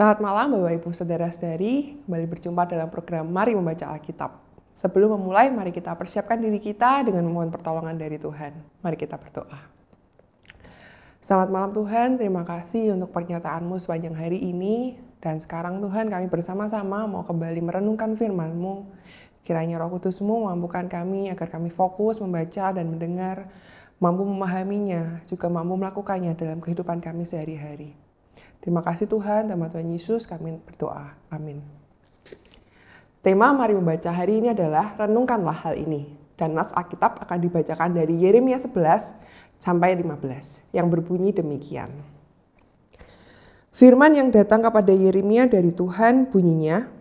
Selamat malam Bapak Ibu Saudara-saudari, kembali berjumpa dalam program Mari Membaca Alkitab. Sebelum memulai, mari kita persiapkan diri kita dengan memohon pertolongan dari Tuhan. Mari kita berdoa. Selamat malam Tuhan, terima kasih untuk pernyataanmu sepanjang hari ini. Dan sekarang Tuhan kami bersama-sama mau kembali merenungkan firman-Mu. Kiranya roh kudus-Mu mampukan kami agar kami fokus membaca dan mendengar, mampu memahaminya, juga mampu melakukannya dalam kehidupan kami sehari-hari. Terima kasih Tuhan, nama Tuhan Yesus, kami berdoa. Amin. Tema Mari Membaca hari ini adalah Renungkanlah Hal Ini. Dan Nas Alkitab akan dibacakan dari Yeremia 11 sampai 15 yang berbunyi demikian. Firman yang datang kepada Yeremia dari Tuhan bunyinya,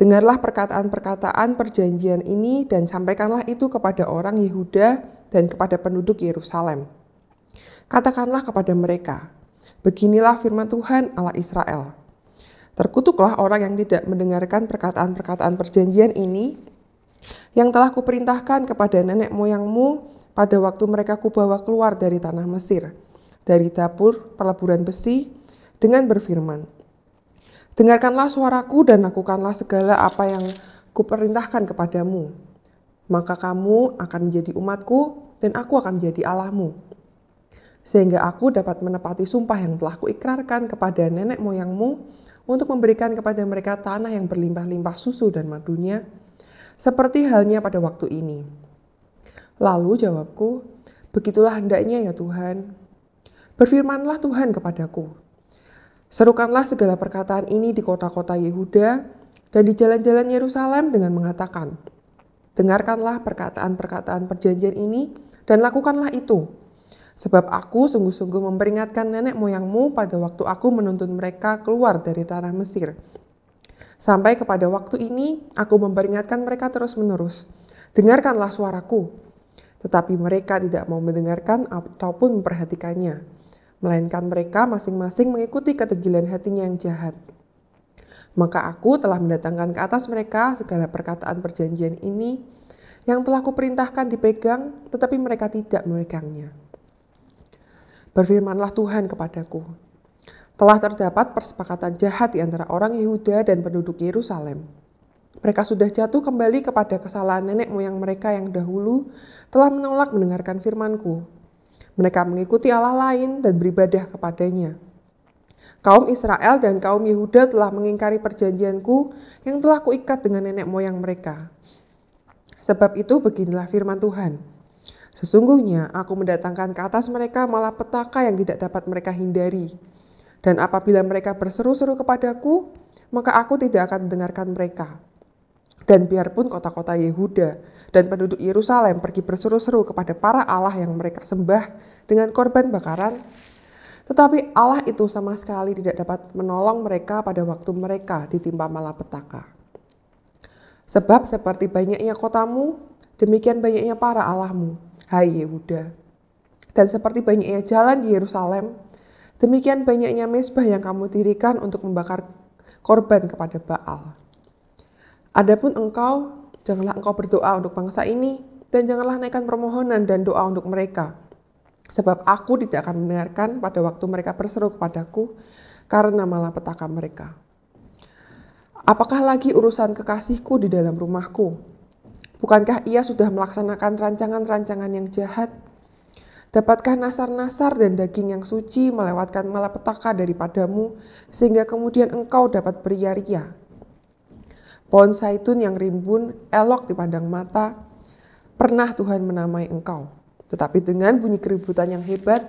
Dengarlah perkataan-perkataan perjanjian ini dan sampaikanlah itu kepada orang Yehuda dan kepada penduduk Yerusalem. Katakanlah kepada mereka, Beginilah firman Tuhan Allah Israel. Terkutuklah orang yang tidak mendengarkan perkataan-perkataan perjanjian ini yang telah kuperintahkan kepada nenek moyangmu pada waktu mereka kubawa keluar dari tanah Mesir, dari dapur peleburan besi, dengan berfirman, Dengarkanlah suaraku dan lakukanlah segala apa yang kuperintahkan kepadamu. Maka kamu akan menjadi umatku dan aku akan menjadi Allahmu sehingga aku dapat menepati sumpah yang telah kuikrarkan kepada nenek moyangmu untuk memberikan kepada mereka tanah yang berlimpah-limpah susu dan madunya, seperti halnya pada waktu ini. Lalu jawabku, begitulah hendaknya ya Tuhan. Berfirmanlah Tuhan kepadaku, serukanlah segala perkataan ini di kota-kota Yehuda dan di jalan-jalan Yerusalem dengan mengatakan, Dengarkanlah perkataan-perkataan perjanjian ini dan lakukanlah itu, Sebab aku sungguh-sungguh memperingatkan nenek moyangmu pada waktu aku menuntun mereka keluar dari tanah Mesir. Sampai kepada waktu ini, aku memperingatkan mereka terus-menerus. Dengarkanlah suaraku. Tetapi mereka tidak mau mendengarkan ataupun memperhatikannya. Melainkan mereka masing-masing mengikuti ketegilan hatinya yang jahat. Maka aku telah mendatangkan ke atas mereka segala perkataan perjanjian ini yang telah kuperintahkan dipegang, tetapi mereka tidak memegangnya. Berfirmanlah Tuhan kepadaku, telah terdapat persepakatan jahat di antara orang Yehuda dan penduduk Yerusalem. Mereka sudah jatuh kembali kepada kesalahan nenek moyang mereka yang dahulu telah menolak mendengarkan firmanku. Mereka mengikuti Allah lain dan beribadah kepadanya. Kaum Israel dan kaum Yehuda telah mengingkari perjanjianku yang telah kuikat dengan nenek moyang mereka. Sebab itu beginilah firman Tuhan. Sesungguhnya aku mendatangkan ke atas mereka malapetaka yang tidak dapat mereka hindari. Dan apabila mereka berseru-seru kepadaku, maka aku tidak akan mendengarkan mereka. Dan biarpun kota-kota Yehuda dan penduduk Yerusalem pergi berseru-seru kepada para Allah yang mereka sembah dengan korban bakaran, tetapi Allah itu sama sekali tidak dapat menolong mereka pada waktu mereka ditimpa malapetaka. Sebab seperti banyaknya kotamu, demikian banyaknya para Allahmu. Hai Yehuda. Dan seperti banyaknya jalan di Yerusalem, demikian banyaknya mesbah yang kamu dirikan untuk membakar korban kepada Baal. Adapun engkau, janganlah engkau berdoa untuk bangsa ini, dan janganlah naikkan permohonan dan doa untuk mereka. Sebab aku tidak akan mendengarkan pada waktu mereka berseru kepadaku, karena malapetaka mereka. Apakah lagi urusan kekasihku di dalam rumahku? Bukankah ia sudah melaksanakan rancangan-rancangan yang jahat? Dapatkah nasar-nasar dan daging yang suci melewatkan malapetaka daripadamu, sehingga kemudian engkau dapat beria-ria? Pohon saitun yang rimbun, elok dipandang mata, pernah Tuhan menamai engkau. Tetapi dengan bunyi keributan yang hebat,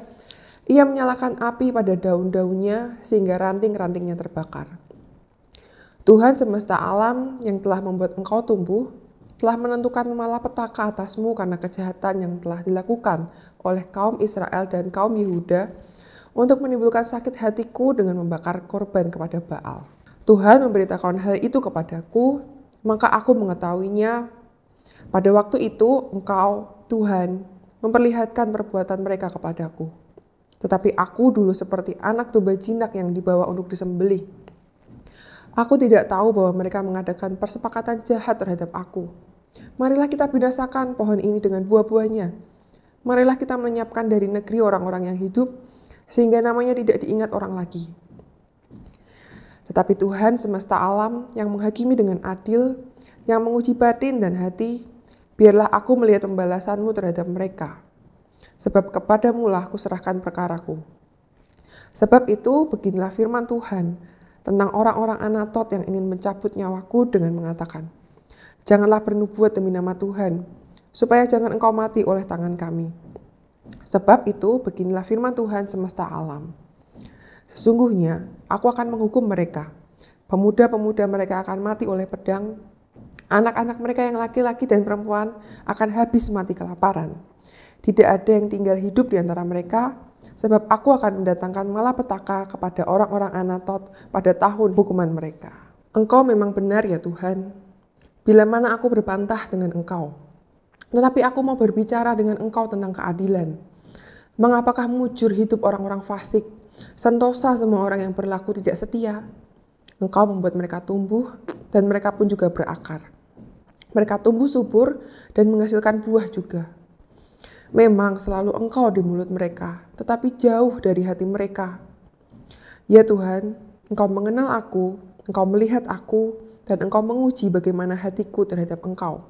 ia menyalakan api pada daun-daunnya sehingga ranting-rantingnya terbakar. Tuhan semesta alam yang telah membuat engkau tumbuh, telah menentukan malapetaka atasmu karena kejahatan yang telah dilakukan oleh kaum Israel dan kaum Yehuda untuk menimbulkan sakit hatiku dengan membakar korban kepada Baal. Tuhan memberitahukan hal itu kepadaku, maka aku mengetahuinya. Pada waktu itu, engkau, Tuhan, memperlihatkan perbuatan mereka kepadaku. Tetapi aku dulu seperti anak domba jinak yang dibawa untuk disembelih. Aku tidak tahu bahwa mereka mengadakan persepakatan jahat terhadap aku. Marilah kita binasakan pohon ini dengan buah-buahnya. Marilah kita menyiapkan dari negeri orang-orang yang hidup, sehingga namanya tidak diingat orang lagi. Tetapi Tuhan semesta alam yang menghakimi dengan adil, yang menguji batin dan hati, biarlah aku melihat pembalasanmu terhadap mereka. Sebab kepadamulah aku serahkan perkaraku. Sebab itu, beginilah firman Tuhan, tentang orang-orang Anatot yang ingin mencabut nyawaku dengan mengatakan, Janganlah bernubuat demi nama Tuhan, supaya jangan engkau mati oleh tangan kami. Sebab itu, beginilah firman Tuhan semesta alam. Sesungguhnya, aku akan menghukum mereka. Pemuda-pemuda mereka akan mati oleh pedang, anak-anak mereka yang laki-laki dan perempuan akan habis mati kelaparan. Tidak ada yang tinggal hidup di antara mereka, sebab aku akan mendatangkan malapetaka kepada orang-orang Anatot pada tahun hukuman mereka. Engkau memang benar ya Tuhan, bila mana aku berpantah dengan engkau. Tetapi aku mau berbicara dengan engkau tentang keadilan. Mengapakah mujur hidup orang-orang fasik, sentosa semua orang yang berlaku tidak setia? Engkau membuat mereka tumbuh, dan mereka pun juga berakar. Mereka tumbuh subur dan menghasilkan buah juga Memang selalu Engkau di mulut mereka, tetapi jauh dari hati mereka. Ya Tuhan, Engkau mengenal aku, Engkau melihat aku, dan Engkau menguji bagaimana hatiku terhadap Engkau.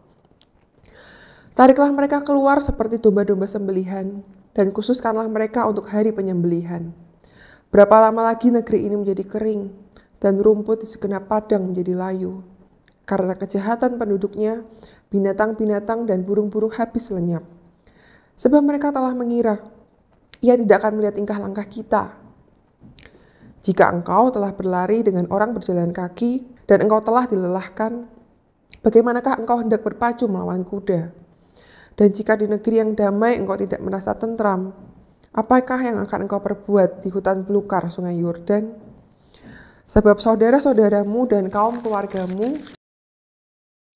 Tariklah mereka keluar seperti domba-domba sembelihan, dan khususkanlah mereka untuk hari penyembelihan. Berapa lama lagi negeri ini menjadi kering, dan rumput di segenap padang menjadi layu. Karena kejahatan penduduknya, binatang-binatang dan burung-burung habis lenyap. Sebab mereka telah mengira, ia tidak akan melihat tingkah langkah kita. Jika engkau telah berlari dengan orang berjalan kaki dan engkau telah dilelahkan, bagaimanakah engkau hendak berpacu melawan kuda? Dan jika di negeri yang damai engkau tidak merasa tentram, apakah yang akan engkau perbuat di hutan belukar sungai Yordan? Sebab saudara-saudaramu dan kaum keluargamu,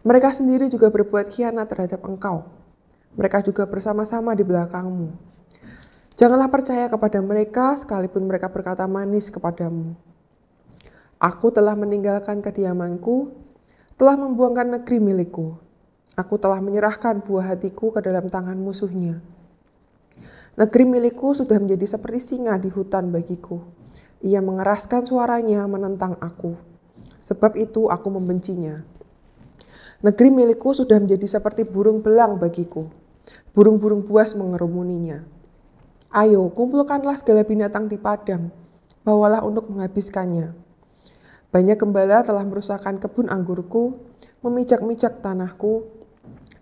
mereka sendiri juga berbuat khianat terhadap engkau mereka juga bersama-sama di belakangmu. Janganlah percaya kepada mereka sekalipun mereka berkata manis kepadamu. Aku telah meninggalkan kediamanku, telah membuangkan negeri milikku. Aku telah menyerahkan buah hatiku ke dalam tangan musuhnya. Negeri milikku sudah menjadi seperti singa di hutan bagiku. Ia mengeraskan suaranya menentang aku. Sebab itu aku membencinya. Negeri milikku sudah menjadi seperti burung belang bagiku. Burung-burung buas mengerumuninya. Ayo, kumpulkanlah segala binatang di padang, bawalah untuk menghabiskannya. Banyak gembala telah merusakkan kebun anggurku, memijak-mijak tanahku,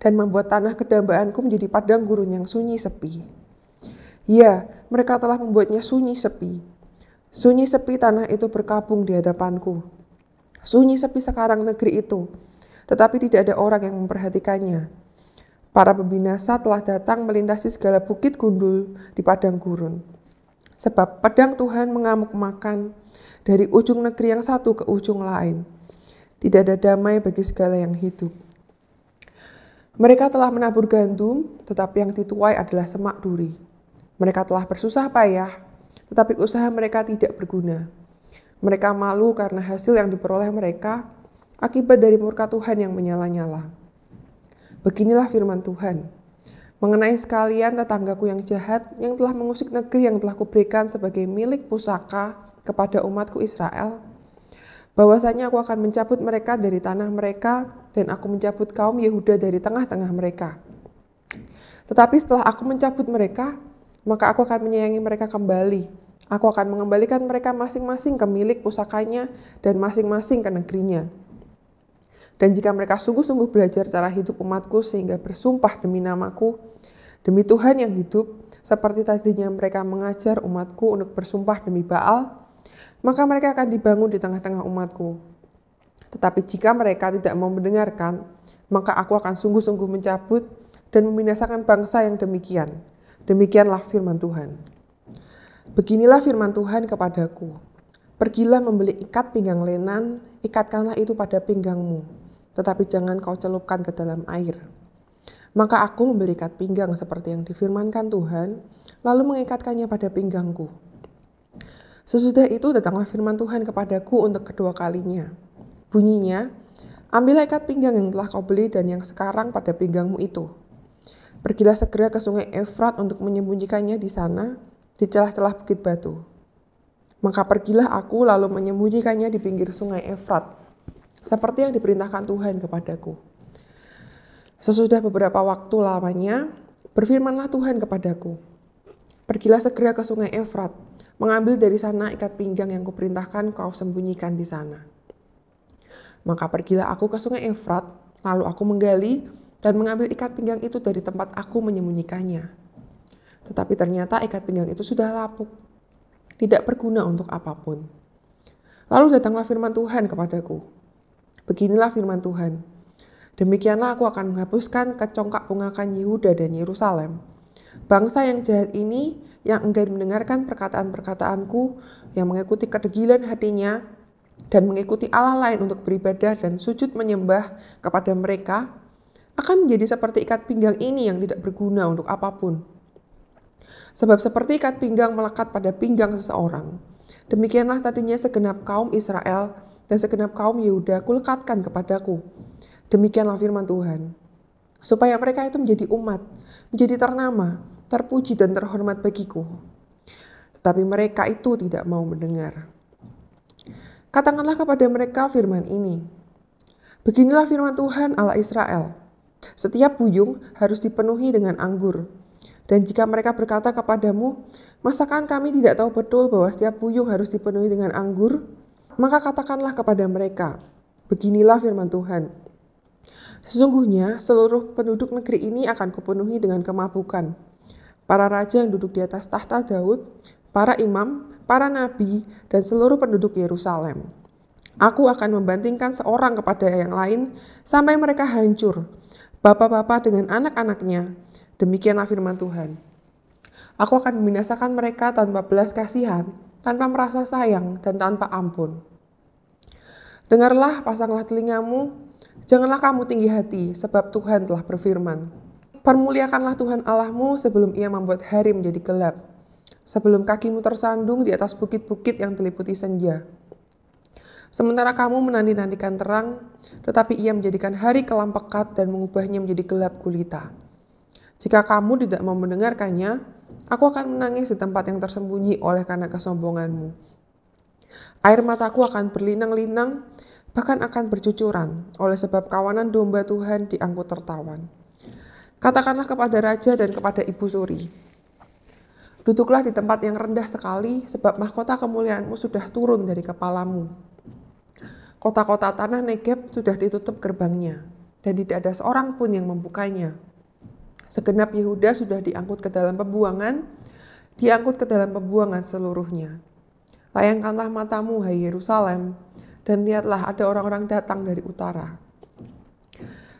dan membuat tanah kedambaanku menjadi padang gurun yang sunyi sepi. Ya, mereka telah membuatnya sunyi sepi. Sunyi sepi tanah itu berkabung di hadapanku. Sunyi sepi sekarang negeri itu, tetapi tidak ada orang yang memperhatikannya Para pembinasa telah datang melintasi segala bukit gundul di padang gurun. Sebab pedang Tuhan mengamuk makan dari ujung negeri yang satu ke ujung lain. Tidak ada damai bagi segala yang hidup. Mereka telah menabur gandum, tetapi yang dituai adalah semak duri. Mereka telah bersusah payah, tetapi usaha mereka tidak berguna. Mereka malu karena hasil yang diperoleh mereka akibat dari murka Tuhan yang menyala-nyala. Beginilah firman Tuhan. Mengenai sekalian tetanggaku yang jahat, yang telah mengusik negeri yang telah kuberikan sebagai milik pusaka kepada umatku Israel, bahwasanya aku akan mencabut mereka dari tanah mereka, dan aku mencabut kaum Yehuda dari tengah-tengah mereka. Tetapi setelah aku mencabut mereka, maka aku akan menyayangi mereka kembali. Aku akan mengembalikan mereka masing-masing ke milik pusakanya dan masing-masing ke negerinya.' Dan jika mereka sungguh-sungguh belajar cara hidup umatku sehingga bersumpah demi namaku, demi Tuhan yang hidup, seperti tadinya mereka mengajar umatku untuk bersumpah demi Baal, maka mereka akan dibangun di tengah-tengah umatku. Tetapi jika mereka tidak mau mendengarkan, maka aku akan sungguh-sungguh mencabut dan membinasakan bangsa yang demikian. Demikianlah firman Tuhan. Beginilah firman Tuhan kepadaku. Pergilah membeli ikat pinggang lenan, ikatkanlah itu pada pinggangmu tetapi jangan kau celupkan ke dalam air. Maka aku membelikat pinggang seperti yang difirmankan Tuhan, lalu mengikatkannya pada pinggangku. Sesudah itu datanglah firman Tuhan kepadaku untuk kedua kalinya. Bunyinya, ambil ikat pinggang yang telah kau beli dan yang sekarang pada pinggangmu itu. Pergilah segera ke sungai Efrat untuk menyembunyikannya di sana, di celah-celah bukit batu. Maka pergilah aku lalu menyembunyikannya di pinggir sungai Efrat seperti yang diperintahkan Tuhan kepadaku. Sesudah beberapa waktu lamanya, berfirmanlah Tuhan kepadaku, Pergilah segera ke sungai Efrat, mengambil dari sana ikat pinggang yang kuperintahkan kau sembunyikan di sana. Maka pergilah aku ke sungai Efrat, lalu aku menggali dan mengambil ikat pinggang itu dari tempat aku menyembunyikannya. Tetapi ternyata ikat pinggang itu sudah lapuk, tidak berguna untuk apapun. Lalu datanglah firman Tuhan kepadaku, Beginilah firman Tuhan. Demikianlah aku akan menghapuskan kecongkak pungakan Yehuda dan Yerusalem. Bangsa yang jahat ini, yang enggan mendengarkan perkataan-perkataanku, yang mengikuti kedegilan hatinya, dan mengikuti Allah lain untuk beribadah dan sujud menyembah kepada mereka, akan menjadi seperti ikat pinggang ini yang tidak berguna untuk apapun. Sebab seperti ikat pinggang melekat pada pinggang seseorang, Demikianlah tadinya segenap kaum Israel dan segenap kaum Yehuda kulekatkan kepadaku. Demikianlah firman Tuhan. Supaya mereka itu menjadi umat, menjadi ternama, terpuji dan terhormat bagiku. Tetapi mereka itu tidak mau mendengar. Katakanlah kepada mereka firman ini. Beginilah firman Tuhan Allah Israel. Setiap buyung harus dipenuhi dengan anggur. Dan jika mereka berkata kepadamu, Masakan kami tidak tahu betul bahwa setiap puyuh harus dipenuhi dengan anggur? Maka katakanlah kepada mereka, beginilah firman Tuhan. Sesungguhnya seluruh penduduk negeri ini akan kupenuhi dengan kemabukan. Para raja yang duduk di atas tahta Daud, para imam, para nabi, dan seluruh penduduk Yerusalem. Aku akan membantingkan seorang kepada yang lain sampai mereka hancur. Bapak-bapak dengan anak-anaknya. Demikianlah firman Tuhan. Aku akan membinasakan mereka tanpa belas kasihan, tanpa merasa sayang, dan tanpa ampun. Dengarlah, pasanglah telingamu, janganlah kamu tinggi hati, sebab Tuhan telah berfirman. Permuliakanlah Tuhan Allahmu sebelum ia membuat hari menjadi gelap, sebelum kakimu tersandung di atas bukit-bukit yang diliputi senja. Sementara kamu menanti-nantikan terang, tetapi ia menjadikan hari kelam pekat dan mengubahnya menjadi gelap gulita. Jika kamu tidak mau mendengarkannya, Aku akan menangis di tempat yang tersembunyi oleh karena kesombonganmu. Air mataku akan berlinang-linang, bahkan akan bercucuran, oleh sebab kawanan domba Tuhan diangkut tertawan. Katakanlah kepada raja dan kepada ibu suri, Duduklah di tempat yang rendah sekali, sebab mahkota kemuliaanmu sudah turun dari kepalamu. Kota-kota tanah Negeb sudah ditutup gerbangnya, dan tidak ada seorang pun yang membukanya. Segenap Yehuda sudah diangkut ke dalam pembuangan, diangkut ke dalam pembuangan seluruhnya. Layangkanlah matamu, hai Yerusalem, dan lihatlah ada orang-orang datang dari utara.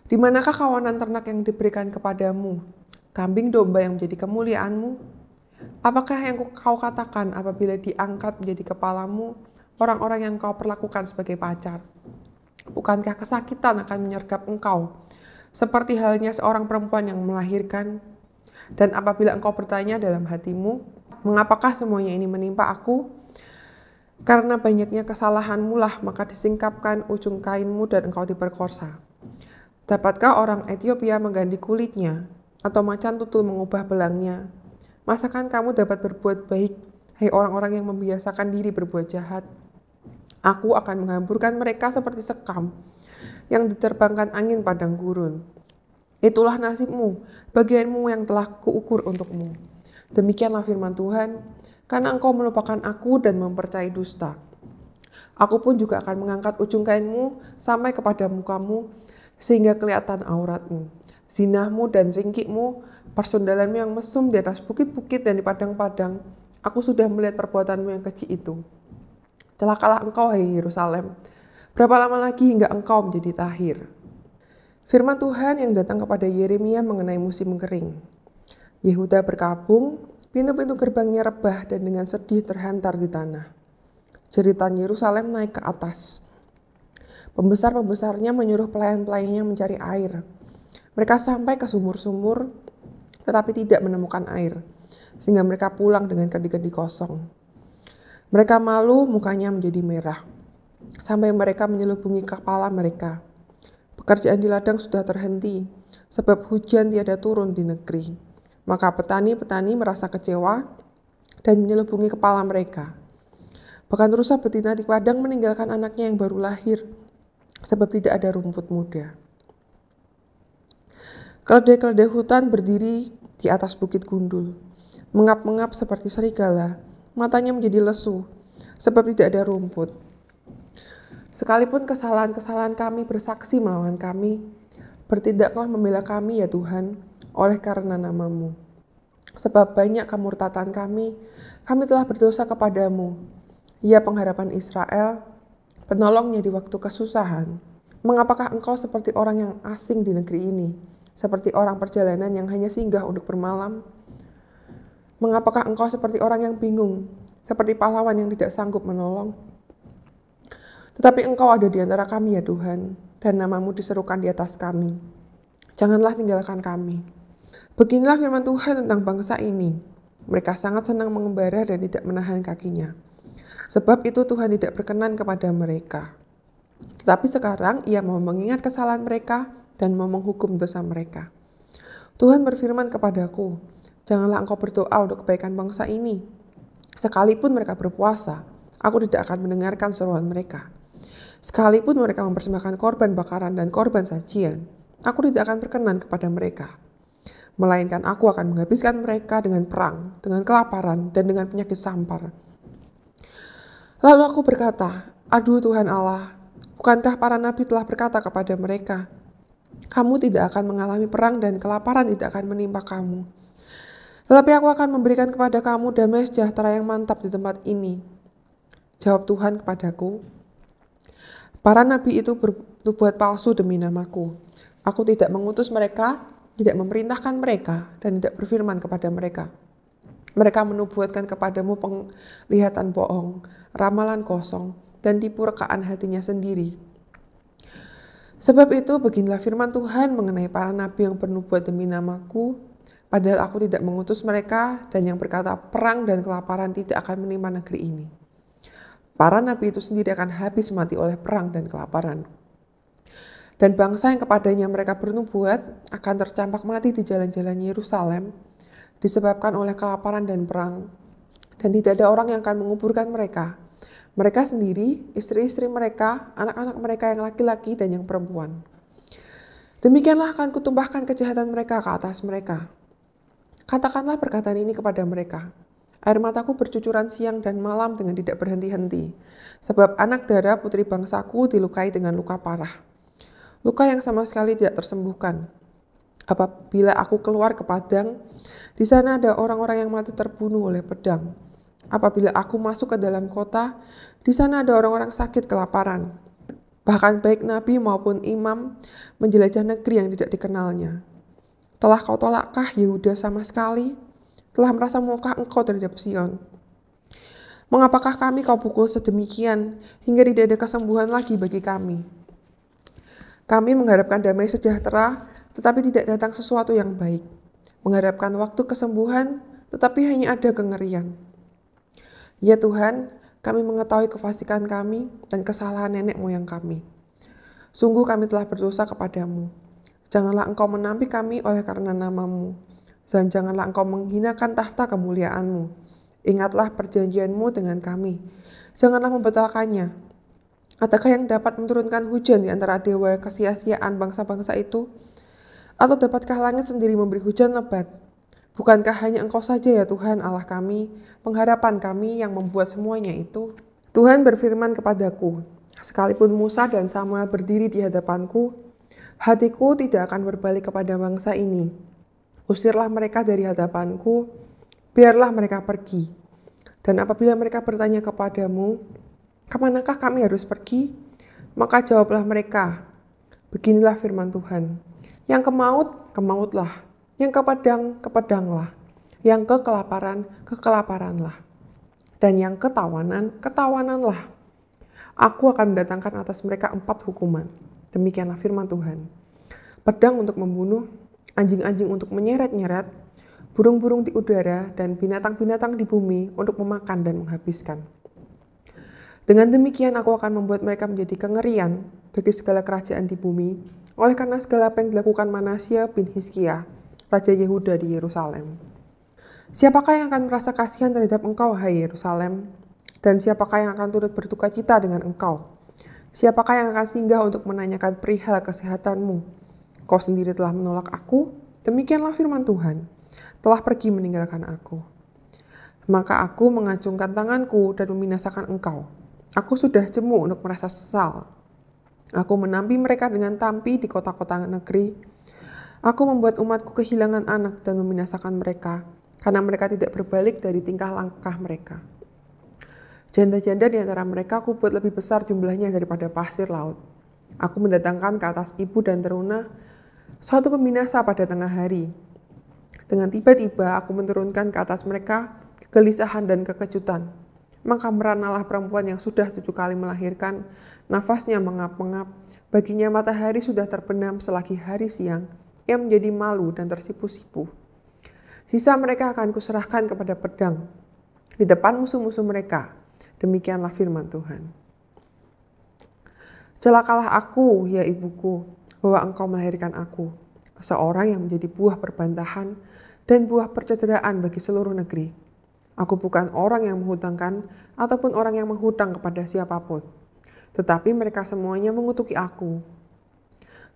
Di manakah kawanan ternak yang diberikan kepadamu? Kambing domba yang menjadi kemuliaanmu? Apakah yang kau katakan apabila diangkat menjadi kepalamu orang-orang yang kau perlakukan sebagai pacar? Bukankah kesakitan akan menyergap engkau seperti halnya seorang perempuan yang melahirkan. Dan apabila engkau bertanya dalam hatimu, mengapakah semuanya ini menimpa aku? Karena banyaknya kesalahanmu lah, maka disingkapkan ujung kainmu dan engkau diperkosa. Dapatkah orang Ethiopia mengganti kulitnya, atau macan tutul mengubah belangnya? Masakan kamu dapat berbuat baik, hai hey orang-orang yang membiasakan diri berbuat jahat? Aku akan menghamburkan mereka seperti sekam, yang diterbangkan angin padang gurun. Itulah nasibmu, bagianmu yang telah kuukur untukmu. Demikianlah firman Tuhan, karena engkau melupakan aku dan mempercayai dusta. Aku pun juga akan mengangkat ujung kainmu sampai kepada mukamu, sehingga kelihatan auratmu, zinahmu dan ringkikmu, persundalanmu yang mesum di atas bukit-bukit dan di padang-padang. Aku sudah melihat perbuatanmu yang kecil itu. Celakalah engkau, hai Yerusalem, Berapa lama lagi hingga engkau menjadi tahir? Firman Tuhan yang datang kepada Yeremia mengenai musim kering. Yehuda berkabung, pintu-pintu gerbangnya rebah dan dengan sedih terhantar di tanah. Jeritan Yerusalem naik ke atas. Pembesar-pembesarnya menyuruh pelayan-pelayannya mencari air. Mereka sampai ke sumur-sumur, tetapi tidak menemukan air, sehingga mereka pulang dengan kendi-kendi kosong. Mereka malu, mukanya menjadi merah sampai mereka menyelubungi kepala mereka. Pekerjaan di ladang sudah terhenti, sebab hujan tiada turun di negeri. Maka petani-petani merasa kecewa dan menyelubungi kepala mereka. Bahkan rusa betina di padang meninggalkan anaknya yang baru lahir, sebab tidak ada rumput muda. Keledai-keledai hutan berdiri di atas bukit gundul, mengap-mengap seperti serigala, matanya menjadi lesu, sebab tidak ada rumput. Sekalipun kesalahan-kesalahan kami bersaksi melawan kami, bertindaklah membela kami ya Tuhan, oleh karena namamu. Sebab banyak kemurtatan kami, kami telah berdosa kepadamu. Ya pengharapan Israel, penolongnya di waktu kesusahan. Mengapakah engkau seperti orang yang asing di negeri ini? Seperti orang perjalanan yang hanya singgah untuk bermalam? Mengapakah engkau seperti orang yang bingung? Seperti pahlawan yang tidak sanggup menolong? Tetapi engkau ada di antara kami ya Tuhan, dan namamu diserukan di atas kami. Janganlah tinggalkan kami. Beginilah firman Tuhan tentang bangsa ini. Mereka sangat senang mengembara dan tidak menahan kakinya. Sebab itu Tuhan tidak berkenan kepada mereka. Tetapi sekarang ia mau mengingat kesalahan mereka dan mau menghukum dosa mereka. Tuhan berfirman kepadaku, janganlah engkau berdoa untuk kebaikan bangsa ini. Sekalipun mereka berpuasa, aku tidak akan mendengarkan seruan mereka sekalipun mereka mempersembahkan korban bakaran dan korban sajian, aku tidak akan berkenan kepada mereka. Melainkan aku akan menghabiskan mereka dengan perang, dengan kelaparan, dan dengan penyakit sampar. Lalu aku berkata, Aduh Tuhan Allah, bukankah para nabi telah berkata kepada mereka, Kamu tidak akan mengalami perang dan kelaparan tidak akan menimpa kamu. Tetapi aku akan memberikan kepada kamu damai sejahtera yang mantap di tempat ini. Jawab Tuhan kepadaku, Para nabi itu berbuat palsu demi namaku. Aku tidak mengutus mereka, tidak memerintahkan mereka, dan tidak berfirman kepada mereka. Mereka menubuatkan kepadamu penglihatan bohong, ramalan kosong, dan tipu rekaan hatinya sendiri. Sebab itu beginilah firman Tuhan mengenai para nabi yang bernubuat demi namaku, padahal aku tidak mengutus mereka dan yang berkata perang dan kelaparan tidak akan menimpa negeri ini. Para nabi itu sendiri akan habis mati oleh perang dan kelaparan. Dan bangsa yang kepadanya mereka bernubuat akan tercampak mati di jalan-jalan Yerusalem disebabkan oleh kelaparan dan perang. Dan tidak ada orang yang akan menguburkan mereka. Mereka sendiri, istri-istri mereka, anak-anak mereka yang laki-laki dan yang perempuan. Demikianlah akan kutumpahkan kejahatan mereka ke atas mereka. Katakanlah perkataan ini kepada mereka. Air mataku bercucuran siang dan malam dengan tidak berhenti-henti, sebab anak darah putri bangsaku dilukai dengan luka parah. Luka yang sama sekali tidak tersembuhkan. Apabila aku keluar ke padang, di sana ada orang-orang yang mati terbunuh oleh pedang. Apabila aku masuk ke dalam kota, di sana ada orang-orang sakit kelaparan. Bahkan baik nabi maupun imam menjelajah negeri yang tidak dikenalnya. Telah kau tolakkah Yehuda sama sekali? telah merasa mokah engkau terhadap Sion. Mengapakah kami kau pukul sedemikian, hingga tidak ada kesembuhan lagi bagi kami? Kami mengharapkan damai sejahtera, tetapi tidak datang sesuatu yang baik. Mengharapkan waktu kesembuhan, tetapi hanya ada kengerian. Ya Tuhan, kami mengetahui kefasikan kami dan kesalahan nenek moyang kami. Sungguh kami telah berdosa kepadamu. Janganlah engkau menampi kami oleh karena namamu, dan janganlah engkau menghinakan tahta kemuliaanmu. Ingatlah perjanjianmu dengan kami. Janganlah membatalkannya. Adakah yang dapat menurunkan hujan di antara dewa kesia-siaan bangsa-bangsa itu? Atau dapatkah langit sendiri memberi hujan lebat? Bukankah hanya engkau saja ya Tuhan Allah kami, pengharapan kami yang membuat semuanya itu? Tuhan berfirman kepadaku, sekalipun Musa dan Samuel berdiri di hadapanku, hatiku tidak akan berbalik kepada bangsa ini, Usirlah mereka dari hadapanku, biarlah mereka pergi. Dan apabila mereka bertanya kepadamu, kemanakah kami harus pergi? Maka jawablah mereka, beginilah firman Tuhan. Yang kemaut, kemautlah; Yang kepedang, kepedanglah; Yang kekelaparan, kekelaparanlah; Dan yang ketawanan, ketawananlah. Aku akan mendatangkan atas mereka empat hukuman. Demikianlah firman Tuhan. Pedang untuk membunuh, anjing-anjing untuk menyeret-nyeret, burung-burung di udara, dan binatang-binatang di bumi untuk memakan dan menghabiskan. Dengan demikian aku akan membuat mereka menjadi kengerian bagi segala kerajaan di bumi, oleh karena segala apa yang dilakukan Manasya bin Hizkia, Raja Yehuda di Yerusalem. Siapakah yang akan merasa kasihan terhadap engkau, hai Yerusalem? Dan siapakah yang akan turut bertukar cita dengan engkau? Siapakah yang akan singgah untuk menanyakan perihal kesehatanmu? Kau sendiri telah menolak aku, demikianlah firman Tuhan, telah pergi meninggalkan aku. Maka aku mengacungkan tanganku dan membinasakan engkau. Aku sudah jemu untuk merasa sesal. Aku menampi mereka dengan tampi di kota-kota negeri. Aku membuat umatku kehilangan anak dan membinasakan mereka, karena mereka tidak berbalik dari tingkah langkah mereka. Janda-janda di antara mereka aku buat lebih besar jumlahnya daripada pasir laut. Aku mendatangkan ke atas ibu dan teruna suatu pembinasa pada tengah hari. Dengan tiba-tiba aku menurunkan ke atas mereka kegelisahan dan kekejutan. Maka meranalah perempuan yang sudah tujuh kali melahirkan, nafasnya mengap-mengap, baginya matahari sudah terbenam selagi hari siang, ia menjadi malu dan tersipu-sipu. Sisa mereka akan kuserahkan kepada pedang, di depan musuh-musuh mereka. Demikianlah firman Tuhan. Celakalah aku, ya ibuku, bahwa engkau melahirkan aku, seorang yang menjadi buah perbantahan dan buah percederaan bagi seluruh negeri. Aku bukan orang yang menghutangkan ataupun orang yang menghutang kepada siapapun, tetapi mereka semuanya mengutuki aku.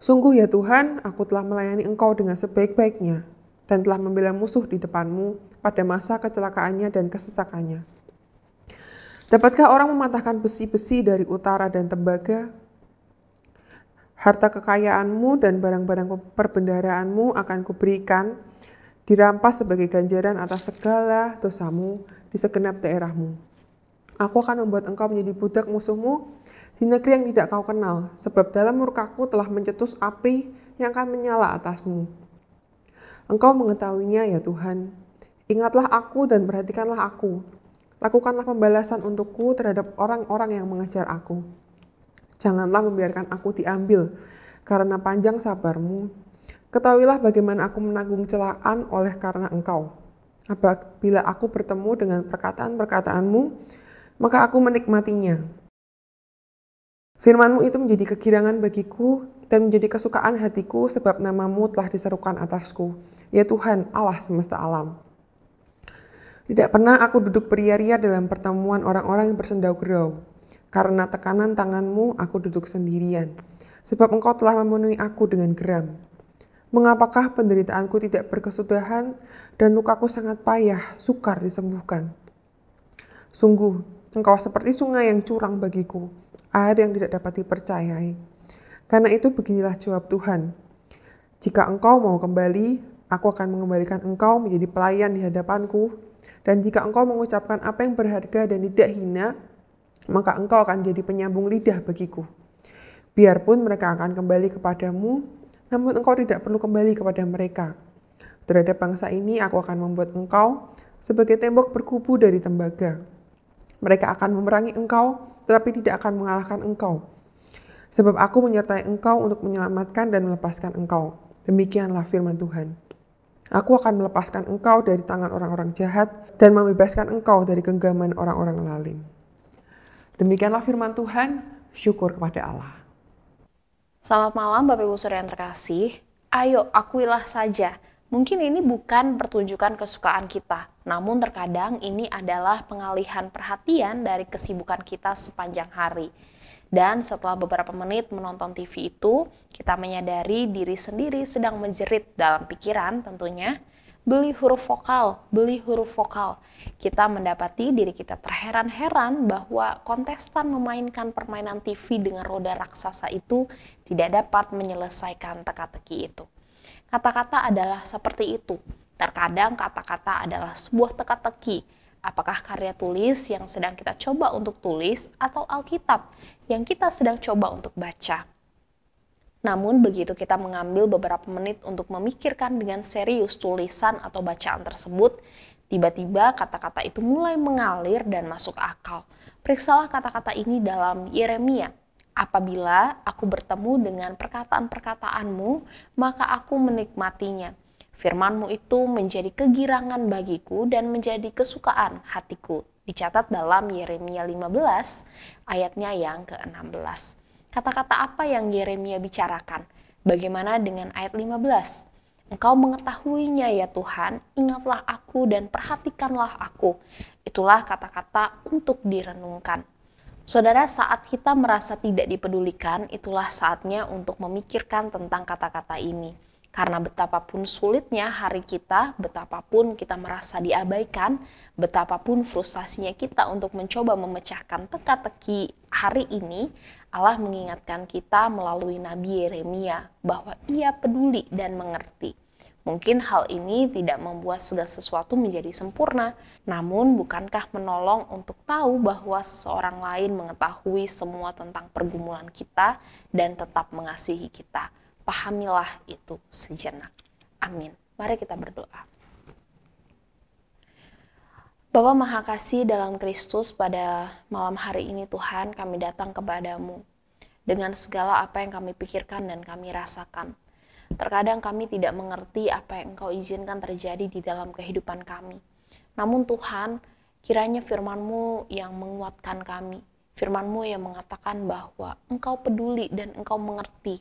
Sungguh ya Tuhan, aku telah melayani Engkau dengan sebaik-baiknya dan telah membela musuh di depanmu pada masa kecelakaannya dan kesesakannya. Dapatkah orang mematahkan besi-besi dari utara dan tembaga Harta kekayaanmu dan barang-barang perbendaharaanmu akan kuberikan, dirampas sebagai ganjaran atas segala dosamu di segenap daerahmu. Aku akan membuat engkau menjadi budak musuhmu di negeri yang tidak kau kenal, sebab dalam murkaku telah mencetus api yang akan menyala atasmu. Engkau mengetahuinya ya Tuhan. Ingatlah aku dan perhatikanlah aku. Lakukanlah pembalasan untukku terhadap orang-orang yang mengejar aku. Janganlah membiarkan aku diambil, karena panjang sabarmu. Ketahuilah bagaimana aku menanggung celaan oleh karena engkau. Apabila aku bertemu dengan perkataan-perkataanmu, maka aku menikmatinya. Firmanmu itu menjadi kegirangan bagiku dan menjadi kesukaan hatiku sebab namamu telah diserukan atasku, ya Tuhan Allah semesta alam. Tidak pernah aku duduk beria-ria dalam pertemuan orang-orang yang bersendau gerau. Karena tekanan tanganmu, aku duduk sendirian. Sebab engkau telah memenuhi aku dengan geram. Mengapakah penderitaanku tidak berkesudahan dan lukaku sangat payah, sukar disembuhkan? Sungguh, engkau seperti sungai yang curang bagiku, air yang tidak dapat dipercayai. Karena itu beginilah jawab Tuhan, jika engkau mau kembali, aku akan mengembalikan engkau menjadi pelayan di hadapanku. Dan jika engkau mengucapkan apa yang berharga dan tidak hina, maka engkau akan menjadi penyambung lidah bagiku. Biarpun mereka akan kembali kepadamu, namun engkau tidak perlu kembali kepada mereka. Terhadap bangsa ini aku akan membuat engkau sebagai tembok berkubu dari tembaga. Mereka akan memerangi engkau, tetapi tidak akan mengalahkan engkau. Sebab aku menyertai engkau untuk menyelamatkan dan melepaskan engkau. Demikianlah firman Tuhan. Aku akan melepaskan engkau dari tangan orang-orang jahat dan membebaskan engkau dari genggaman orang-orang lalim. Demikianlah firman Tuhan, syukur kepada Allah. Selamat malam Bapak Ibu Saudara yang terkasih. Ayo akuilah saja, mungkin ini bukan pertunjukan kesukaan kita, namun terkadang ini adalah pengalihan perhatian dari kesibukan kita sepanjang hari. Dan setelah beberapa menit menonton TV itu, kita menyadari diri sendiri sedang menjerit dalam pikiran tentunya beli huruf vokal, beli huruf vokal. Kita mendapati diri kita terheran-heran bahwa kontestan memainkan permainan TV dengan roda raksasa itu tidak dapat menyelesaikan teka-teki itu. Kata-kata adalah seperti itu. Terkadang kata-kata adalah sebuah teka-teki. Apakah karya tulis yang sedang kita coba untuk tulis atau Alkitab yang kita sedang coba untuk baca? Namun begitu kita mengambil beberapa menit untuk memikirkan dengan serius tulisan atau bacaan tersebut, tiba-tiba kata-kata itu mulai mengalir dan masuk akal. Periksalah kata-kata ini dalam Yeremia. Apabila aku bertemu dengan perkataan-perkataanmu, maka aku menikmatinya. Firmanmu itu menjadi kegirangan bagiku dan menjadi kesukaan hatiku. Dicatat dalam Yeremia 15 ayatnya yang ke-16. Kata-kata apa yang Yeremia bicarakan? Bagaimana dengan ayat 15? Engkau mengetahuinya ya Tuhan, ingatlah aku dan perhatikanlah aku. Itulah kata-kata untuk direnungkan. Saudara, saat kita merasa tidak dipedulikan, itulah saatnya untuk memikirkan tentang kata-kata ini. Karena betapapun sulitnya hari kita, betapapun kita merasa diabaikan, betapapun frustasinya kita untuk mencoba memecahkan teka-teki hari ini, Allah mengingatkan kita melalui Nabi Yeremia bahwa ia peduli dan mengerti. Mungkin hal ini tidak membuat segala sesuatu menjadi sempurna, namun bukankah menolong untuk tahu bahwa seseorang lain mengetahui semua tentang pergumulan kita dan tetap mengasihi kita? Pahamilah itu sejenak. Amin. Mari kita berdoa. Bapa Maha Kasih dalam Kristus pada malam hari ini Tuhan kami datang kepadamu dengan segala apa yang kami pikirkan dan kami rasakan. Terkadang kami tidak mengerti apa yang engkau izinkan terjadi di dalam kehidupan kami. Namun Tuhan, kiranya firmanmu yang menguatkan kami, firmanmu yang mengatakan bahwa engkau peduli dan engkau mengerti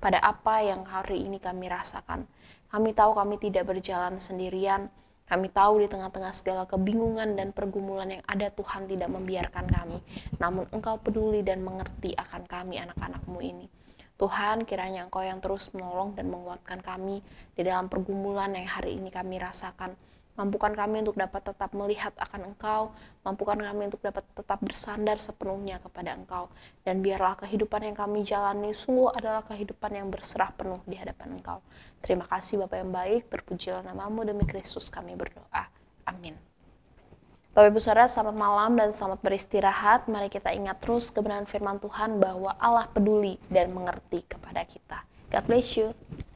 pada apa yang hari ini kami rasakan. Kami tahu kami tidak berjalan sendirian, kami tahu di tengah-tengah segala kebingungan dan pergumulan yang ada, Tuhan tidak membiarkan kami. Namun Engkau peduli dan mengerti akan kami anak-anakmu ini. Tuhan, kiranya Engkau yang terus menolong dan menguatkan kami di dalam pergumulan yang hari ini kami rasakan. Mampukan kami untuk dapat tetap melihat akan Engkau, mampukan kami untuk dapat tetap bersandar sepenuhnya kepada Engkau, dan biarlah kehidupan yang kami jalani sungguh adalah kehidupan yang berserah penuh di hadapan Engkau. Terima kasih Bapak yang baik, terpujilah namamu demi Kristus kami berdoa. Amin. Bapak Ibu Saudara, selamat malam dan selamat beristirahat. Mari kita ingat terus kebenaran firman Tuhan bahwa Allah peduli dan mengerti kepada kita. God bless you.